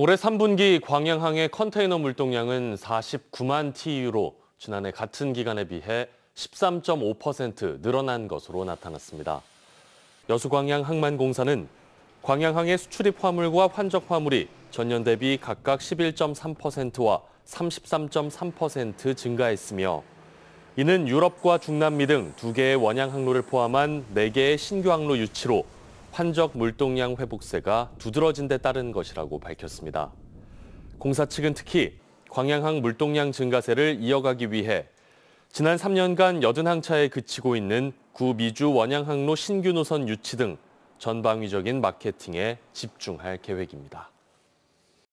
올해 3분기 광양항의 컨테이너 물동량은 49만 TU로 지난해 같은 기간에 비해 13.5% 늘어난 것으로 나타났습니다. 여수광양항만공사는 광양항의 수출입 화물과 환적 화물이 전년 대비 각각 11.3%와 33.3% 증가했으며 이는 유럽과 중남미 등 2개의 원양 항로를 포함한 4개의 신규 항로 유치로 환적 물동량 회복세가 두드러진 데 따른 것이라고 밝혔습니다. 공사 측은 특히 광양항 물동량 증가세를 이어가기 위해 지난 3년간 80항차에 그치고 있는 구미주 원양항로 신규 노선 유치 등 전방위적인 마케팅에 집중할 계획입니다.